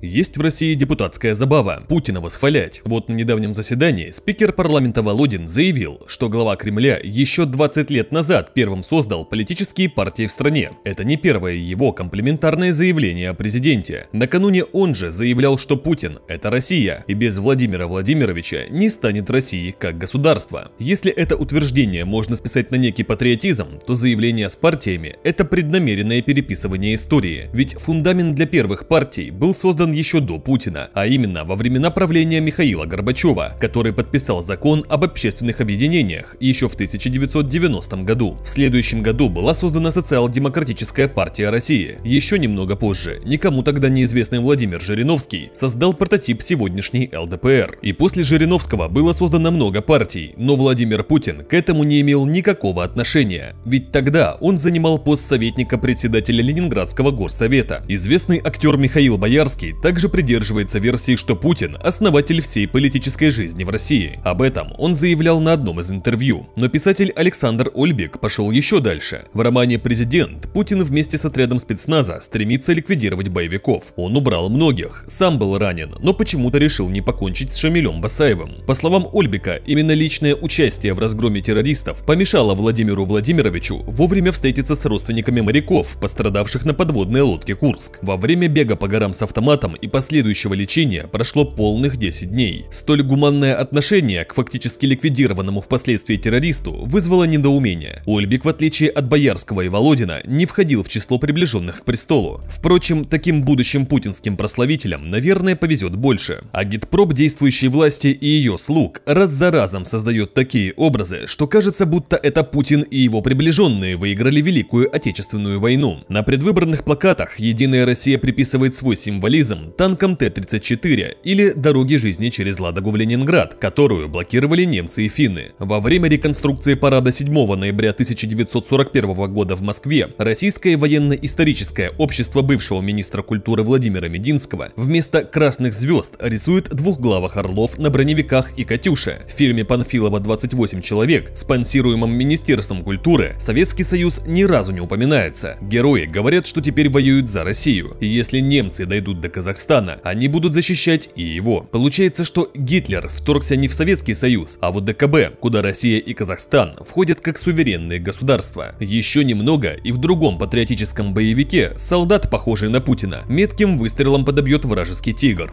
Есть в России депутатская забава – Путина восхвалять. Вот на недавнем заседании спикер парламента Володин заявил, что глава Кремля еще 20 лет назад первым создал политические партии в стране. Это не первое его комплиментарное заявление о президенте. Накануне он же заявлял, что Путин – это Россия, и без Владимира Владимировича не станет России как государства. Если это утверждение можно списать на некий патриотизм, то заявление с партиями – это преднамеренное переписывание истории. Ведь фундамент для первых партий был создан создан еще до Путина, а именно во времена правления Михаила Горбачева, который подписал закон об общественных объединениях еще в 1990 году. В следующем году была создана Социал-демократическая партия России. Еще немного позже, никому тогда неизвестный Владимир Жириновский создал прототип сегодняшней ЛДПР. И после Жириновского было создано много партий, но Владимир Путин к этому не имел никакого отношения, ведь тогда он занимал пост советника председателя Ленинградского горсовета. Известный актер Михаил Боярский также придерживается версии, что Путин – основатель всей политической жизни в России. Об этом он заявлял на одном из интервью. Но писатель Александр Ольбек пошел еще дальше. В романе «Президент» Путин вместе с отрядом спецназа стремится ликвидировать боевиков. Он убрал многих, сам был ранен, но почему-то решил не покончить с Шамилем Басаевым. По словам Ольбека, именно личное участие в разгроме террористов помешало Владимиру Владимировичу вовремя встретиться с родственниками моряков, пострадавших на подводной лодке «Курск». Во время бега по горам с автоматом арестом и последующего лечения прошло полных 10 дней. Столь гуманное отношение к фактически ликвидированному впоследствии террористу вызвало недоумение. Ольбик, в отличие от Боярского и Володина, не входил в число приближенных к престолу. Впрочем, таким будущим путинским прославителям, наверное, повезет больше. А гидпроп действующей власти и ее слуг раз за разом создает такие образы, что кажется, будто это Путин и его приближенные выиграли Великую Отечественную войну. На предвыборных плакатах «Единая Россия» приписывает свой символизм Ленинградом танком Т-34 или «Дороги жизни через Ладогу в Ленинград», которую блокировали немцы и финны. Во время реконструкции парада 7 ноября 1941 года в Москве Российское военно-историческое общество бывшего министра культуры Владимира Мединского вместо «Красных звезд» рисует двухглавых орлов на броневиках и «Катюша». В фильме Панфилова «28 человек», спонсируемом Министерством культуры, Советский Союз ни разу не упоминается. Герои говорят, что теперь воюют за Россию. И если немцы дойдут до Казахстана, Казахстана. Они будут защищать и его. Получается, что Гитлер вторгся не в Советский Союз, а в ДКБ, куда Россия и Казахстан входят как суверенные государства. Еще немного и в другом патриотическом боевике солдат, похожий на Путина, метким выстрелом подобьет вражеский тигр.